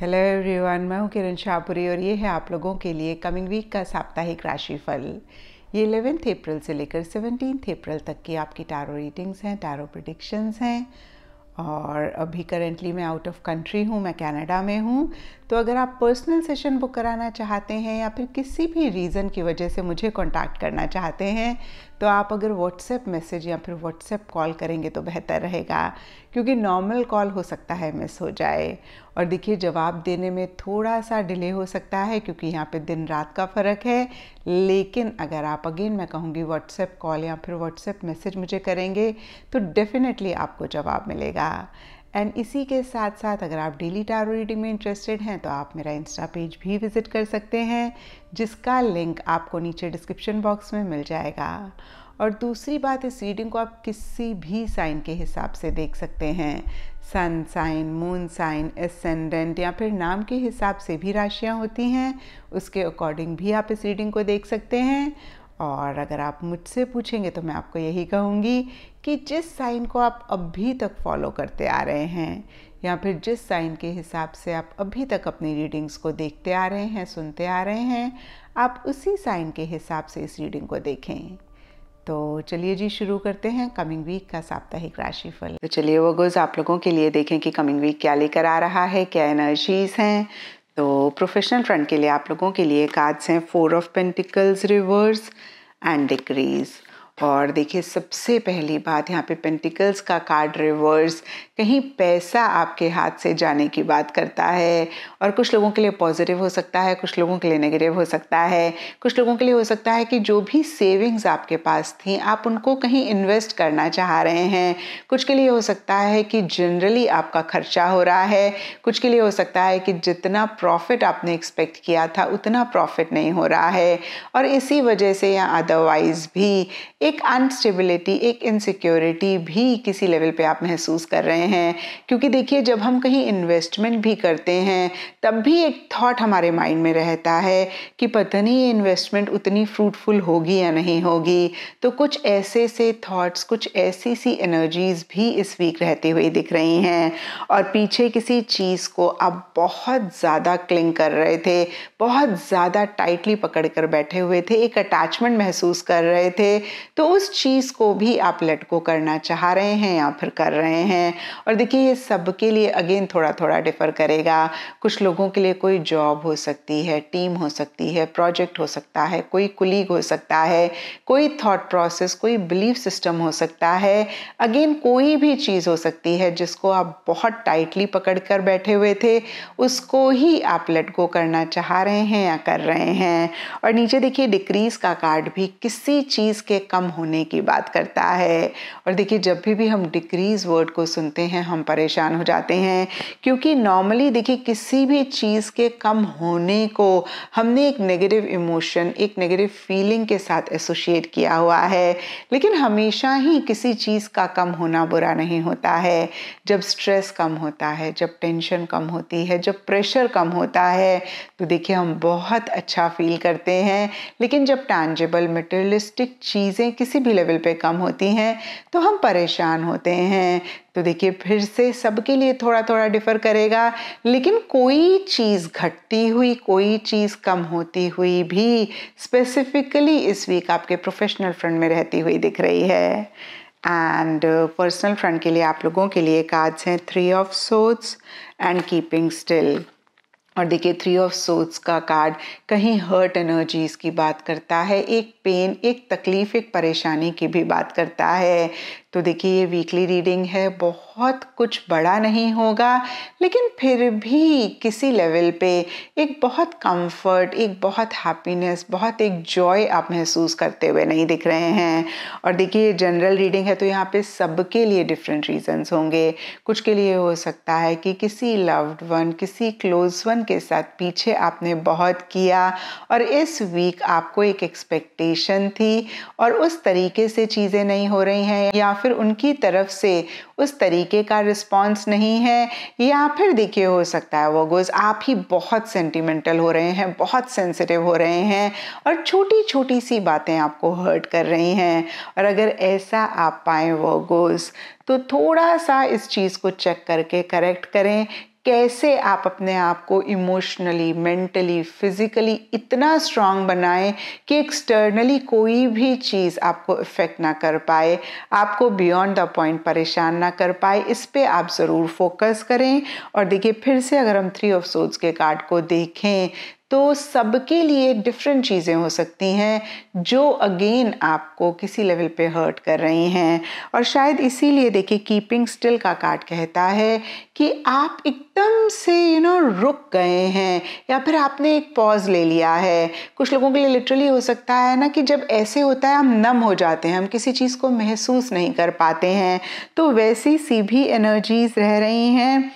hello everyone मैं हूं किरण शाहपुरी और ये है आप लोगों के लिए कमिंग वीक का साप्ताहिक राशिफल ये इलेवेंथ अप्रैल से लेकर सेवनटीन अप्रैल तक की आपकी टारो रीडिंग्स हैं टारो प्रडिक्शंस हैं और अभी करेंटली मैं आउट ऑफ कंट्री हूँ मैं कनाडा में हूँ तो अगर आप पर्सनल सेशन बुक कराना चाहते हैं या फिर किसी भी रीज़न की वजह से मुझे कांटेक्ट करना चाहते हैं तो आप अगर व्हाट्सएप मैसेज या फिर व्हाट्सएप कॉल करेंगे तो बेहतर रहेगा क्योंकि नॉर्मल कॉल हो सकता है मिस हो जाए और देखिए जवाब देने में थोड़ा सा डिले हो सकता है क्योंकि यहाँ पे दिन रात का फ़र्क है लेकिन अगर आप अगेन मैं कहूँगी व्हाट्सएप कॉल या फिर व्हाट्सएप मैसेज मुझे करेंगे तो डेफ़िनेटली आपको जवाब मिलेगा एंड इसी के साथ साथ अगर आप डेली टारो रीडिंग में इंटरेस्टेड हैं तो आप मेरा इंस्टा पेज भी विज़िट कर सकते हैं जिसका लिंक आपको नीचे डिस्क्रिप्शन बॉक्स में मिल जाएगा और दूसरी बात इस रीडिंग को आप किसी भी साइन के हिसाब से देख सकते हैं sun sign moon sign ascendant या फिर नाम के हिसाब से भी राशियाँ होती हैं उसके अकॉर्डिंग भी आप इस रीडिंग को देख सकते हैं और अगर आप मुझसे पूछेंगे तो मैं आपको यही कहूँगी कि जिस साइन को आप अभी तक फॉलो करते आ रहे हैं या फिर जिस साइन के हिसाब से आप अभी तक अपनी रीडिंग्स को देखते आ रहे हैं सुनते आ रहे हैं आप उसी साइन के हिसाब से इस रीडिंग को देखें तो चलिए जी शुरू करते हैं कमिंग वीक का साप्ताहिक राशिफल तो चलिए वो गोज आप लोगों के लिए देखें कि कमिंग वीक क्या लेकर आ रहा है क्या एनर्जीज हैं तो प्रोफेशनल फ्रंट के लिए आप लोगों के लिए कार्ड्स हैं four of pentacles reverse and decrease और देखिए सबसे पहली बात यहाँ पे पेंटिकल्स का कार्ड रिवर्स कहीं पैसा आपके हाथ से जाने की बात करता है और कुछ लोगों के लिए पॉजिटिव हो सकता है कुछ लोगों के लिए नेगेटिव हो सकता है कुछ लोगों के लिए हो सकता है कि जो भी सेविंग्स आपके पास थी आप उनको कहीं इन्वेस्ट करना चाह रहे हैं कुछ के लिए हो सकता है कि जनरली आपका खर्चा हो रहा है कुछ के लिए हो सकता है कि जितना प्रॉफिट आपने एक्सपेक्ट किया था उतना प्रॉफिट नहीं हो रहा है और इसी वजह से या अदरवाइज भी एक अनस्टेबिलिटी एक इनसिक्योरिटी भी किसी लेवल पर आप महसूस कर रहे हैं हैं क्योंकि देखिए जब हम कहीं इन्वेस्टमेंट भी करते हैं तब भी एक थॉट हमारे माइंड में रहता है कि पता नहीं ये इन्वेस्टमेंट उतनी फ्रूटफुल होगी या नहीं होगी तो कुछ ऐसे से थॉट्स कुछ ऐसी सी एनर्जीज़ भी इस वीक रहती हुई दिख रही हैं और पीछे किसी चीज़ को आप बहुत ज़्यादा क्लिंग कर रहे थे बहुत ज़्यादा टाइटली पकड़ कर बैठे हुए थे एक अटैचमेंट महसूस कर रहे थे तो उस चीज़ को भी आप लटको करना चाह रहे हैं या फिर कर रहे हैं और देखिए ये सबके लिए अगेन थोड़ा थोड़ा डिफ़र करेगा कुछ लोगों के लिए कोई जॉब हो सकती है टीम हो सकती है प्रोजेक्ट हो सकता है कोई कुलीग हो सकता है कोई थॉट प्रोसेस कोई बिलीफ सिस्टम हो सकता है अगेन कोई भी चीज़ हो सकती है जिसको आप बहुत टाइटली पकड़ कर बैठे हुए थे उसको ही आप लेट गो करना चाह रहे हैं या कर रहे हैं और नीचे देखिए डिक्रीज़ का कार्ड भी किसी चीज़ के कम होने की बात करता है और देखिए जब भी भी हम डिक्रीज़ वर्ड को सुनते हैं हम परेशान हो जाते हैं क्योंकि नॉर्मली देखिए किसी भी चीज़ के कम होने को हमने एक नेगेटिव इमोशन एक नेगेटिव फीलिंग के साथ एसोशिएट किया हुआ है लेकिन हमेशा ही किसी चीज़ का कम होना बुरा नहीं होता है जब स्ट्रेस कम होता है जब टेंशन कम होती है जब प्रेशर कम होता है तो देखिए हम बहुत अच्छा फील करते हैं लेकिन जब टैंजेबल मटेरियलिस्टिक चीज़ें किसी भी लेवल पे कम होती हैं तो हम परेशान होते हैं तो देखिए फिर से सबके लिए थोड़ा थोड़ा डिफ़र करेगा लेकिन कोई चीज़ घटती हुई कोई चीज़ कम होती हुई भी स्पेसिफिकली इस वीक आपके प्रोफेशनल फ्रंट में रहती हुई दिख रही है एंड पर्सनल फ्रंट के लिए आप लोगों के लिए कार्ड्स हैं three of swords and keeping still और देखिए थ्री ऑफ सोल्स का कार्ड कहीं हर्ट एनर्जीज़ की बात करता है एक पेन एक तकलीफ़ एक परेशानी की भी बात करता है तो देखिए ये वीकली रीडिंग है बहुत कुछ बड़ा नहीं होगा लेकिन फिर भी किसी लेवल पे एक बहुत कंफर्ट एक बहुत हैप्पीनेस बहुत एक जॉय आप महसूस करते हुए नहीं दिख रहे हैं और देखिए ये जनरल रीडिंग है तो यहाँ पे सबके लिए डिफरेंट रीजंस होंगे कुछ के लिए हो सकता है कि किसी लव्ड वन किसी क्लोज वन के साथ पीछे आपने बहुत किया और इस वीक आपको एक एक्सपेक्टेशन थी और उस तरीके से चीज़ें नहीं हो रही हैं या फिर उनकी तरफ से उस तरीके का रिस्पॉन्स नहीं है या फिर देखिए हो सकता है वो गोज़ आप ही बहुत सेंटिमेंटल हो रहे हैं बहुत सेंसिटिव हो रहे हैं और छोटी छोटी सी बातें आपको हर्ट कर रही हैं और अगर ऐसा आप पाएँ वो गोज़ तो थोड़ा सा इस चीज़ को चेक करके करेक्ट करें कैसे आप अपने आप को इमोशनली मेंटली फिजिकली इतना स्ट्रांग बनाएं कि एक्सटर्नली कोई भी चीज़ आपको इफ़ेक्ट ना कर पाए आपको बियॉन्ड द पॉइंट परेशान ना कर पाए इस पर आप ज़रूर फोकस करें और देखिए फिर से अगर हम थ्री ऑफ सोट्स के कार्ड को देखें तो सबके लिए डिफरेंट चीज़ें हो सकती हैं जो अगेन आपको किसी लेवल पे हर्ट कर रही हैं और शायद इसीलिए देखिए कीपिंग स्टिल का कार्ड कहता है कि आप एकदम से यू नो रुक गए हैं या फिर आपने एक पॉज ले लिया है कुछ लोगों के लिए लिटरली हो सकता है ना कि जब ऐसे होता है हम नम हो जाते हैं हम किसी चीज़ को महसूस नहीं कर पाते हैं तो वैसी भी एनर्जीज रह रही हैं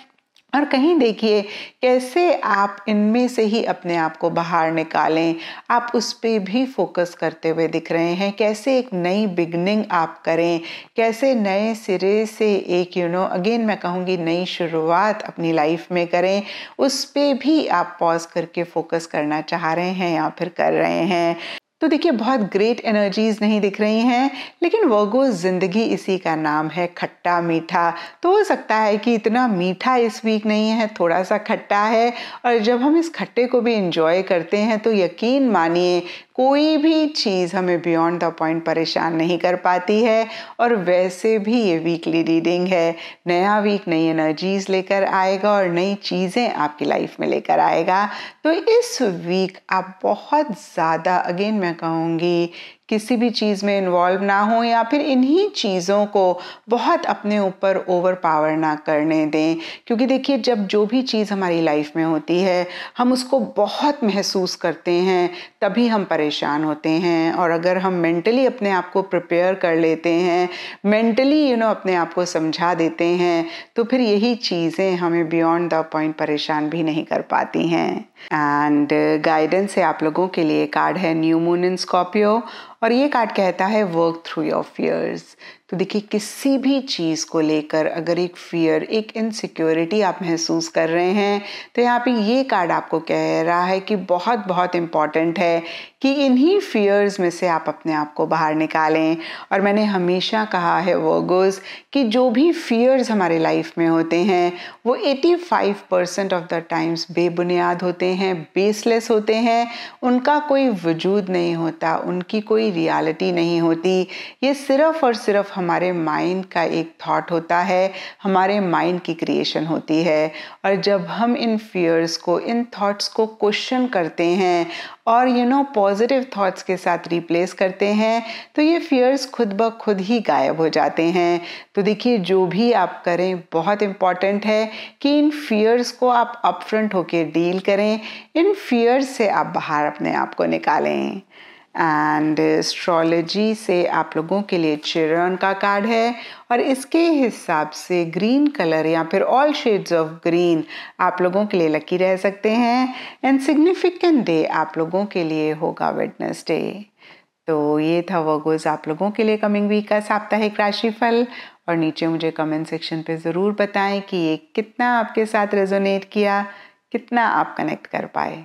और कहीं देखिए कैसे आप इनमें से ही अपने आप को बाहर निकालें आप उस पर भी फोकस करते हुए दिख रहे हैं कैसे एक नई बिगनिंग आप करें कैसे नए सिरे से एक यू नो अगेन मैं कहूँगी नई शुरुआत अपनी लाइफ में करें उस पर भी आप पॉज करके फोकस करना चाह रहे हैं या फिर कर रहे हैं तो देखिए बहुत ग्रेट एनर्जीज नहीं दिख रही हैं लेकिन वर्गो ज़िंदगी इसी का नाम है खट्टा मीठा तो हो सकता है कि इतना मीठा इस वीक नहीं है थोड़ा सा खट्टा है और जब हम इस खट्टे को भी इंजॉय करते हैं तो यकीन मानिए कोई भी चीज़ हमें बियॉन्ड द पॉइंट परेशान नहीं कर पाती है और वैसे भी ये वीकली रीडिंग है नया वीक नई एनर्जीज लेकर आएगा और नई चीज़ें आपकी लाइफ में लेकर आएगा तो इस वीक आप बहुत ज़्यादा अगेन मैं कहूँगी किसी भी चीज़ में इन्वॉल्व ना हो या फिर इन्हीं चीज़ों को बहुत अपने ऊपर ओवर पावर ना करने दें क्योंकि देखिए जब जो भी चीज़ हमारी लाइफ में होती है हम उसको बहुत महसूस करते हैं तभी हम परेशान होते हैं और अगर हम मेंटली अपने आप को प्रिपेयर कर लेते हैं मेंटली यू नो अपने आप को समझा देते हैं तो फिर यही चीज़ें हमें बियॉन्ड द पॉइंट परेशान भी नहीं कर पाती हैं एंड गाइडेंस है आप लोगों के लिए कार्ड है न्यू मून इन स्कॉर्पियो और ये कार्ड कहता है वर्क थ्रू योर फियर्स तो देखिए किसी भी चीज़ को लेकर अगर एक फियर एक इनसिक्योरिटी आप महसूस कर रहे हैं तो यहाँ पे ये कार्ड आपको कह रहा है कि बहुत बहुत इम्पॉर्टेंट है कि इन्हीं फियर्स में से आप अपने आप को बाहर निकालें और मैंने हमेशा कहा है वर्गोज कि जो भी फियर्स हमारे लाइफ में होते हैं वो 85 परसेंट ऑफ द टाइम्स बेबुनियाद होते हैं बेसलेस होते हैं उनका कोई वजूद नहीं होता उनकी कोई रियलिटी नहीं होती ये सिर्फ़ और सिर्फ हमारे माइंड का एक थॉट होता है हमारे माइंड की क्रिएशन होती है और जब हम इन फियर्स को इन थॉट्स को क्वेश्चन करते हैं और यू नो पॉजिटिव थॉट्स के साथ रिप्लेस करते हैं तो ये फियर्स खुद ब खुद ही गायब हो जाते हैं तो देखिए जो भी आप करें बहुत इम्पॉर्टेंट है कि इन फियर्स को आप अपफ्रंट होकर डील करें इन फियर्स से आप बाहर अपने आप को निकालें एंड एस्ट्रोलॉजी से आप लोगों के लिए चिरन का कार्ड है और इसके हिसाब से ग्रीन कलर या फिर ऑल शेड्स ऑफ ग्रीन आप लोगों के लिए लकी रह सकते हैं एंड सिग्निफिकेंट डे आप लोगों के लिए होगा डे तो ये था वगोज़ आप लोगों के लिए कमिंग वीक का साप्ताहिक राशिफल और नीचे मुझे कमेंट सेक्शन पे ज़रूर बताएं कि ये कितना आपके साथ रेजोनेट किया कितना आप कनेक्ट कर पाए